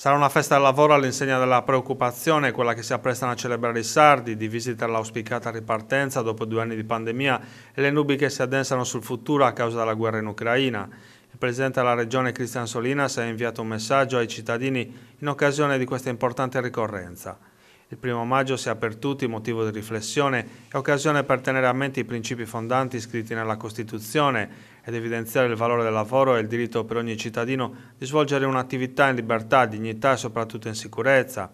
Sarà una festa del lavoro all'insegna della preoccupazione, quella che si apprestano a celebrare i sardi, di visita all'auspicata ripartenza dopo due anni di pandemia e le nubi che si addensano sul futuro a causa della guerra in Ucraina. Il Presidente della Regione Cristian Solinas ha inviato un messaggio ai cittadini in occasione di questa importante ricorrenza. Il primo maggio si per tutti motivo di riflessione e occasione per tenere a mente i principi fondanti scritti nella Costituzione ed evidenziare il valore del lavoro e il diritto per ogni cittadino di svolgere un'attività in libertà, dignità e soprattutto in sicurezza.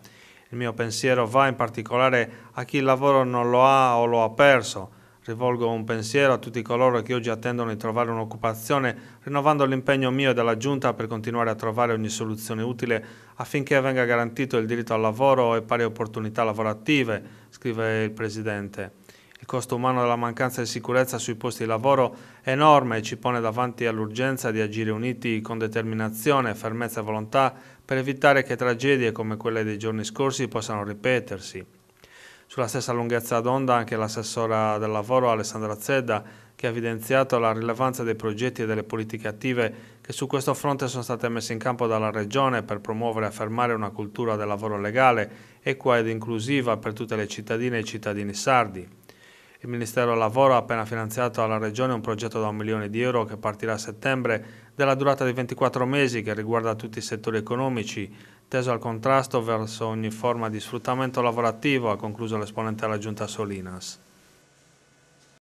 Il mio pensiero va in particolare a chi il lavoro non lo ha o lo ha perso, Rivolgo un pensiero a tutti coloro che oggi attendono di trovare un'occupazione, rinnovando l'impegno mio e della Giunta per continuare a trovare ogni soluzione utile affinché venga garantito il diritto al lavoro e pari opportunità lavorative, scrive il Presidente. Il costo umano della mancanza di sicurezza sui posti di lavoro è enorme e ci pone davanti all'urgenza di agire uniti con determinazione, fermezza e volontà per evitare che tragedie come quelle dei giorni scorsi possano ripetersi. Sulla stessa lunghezza d'onda anche l'assessora del lavoro Alessandra Zedda che ha evidenziato la rilevanza dei progetti e delle politiche attive che su questo fronte sono state messe in campo dalla Regione per promuovere e affermare una cultura del lavoro legale, equa ed inclusiva per tutte le cittadine e i cittadini sardi. Il Ministero del Lavoro ha appena finanziato alla Regione un progetto da un milione di euro che partirà a settembre della durata di 24 mesi che riguarda tutti i settori economici, teso al contrasto verso ogni forma di sfruttamento lavorativo, ha concluso l'esponente della giunta Solinas.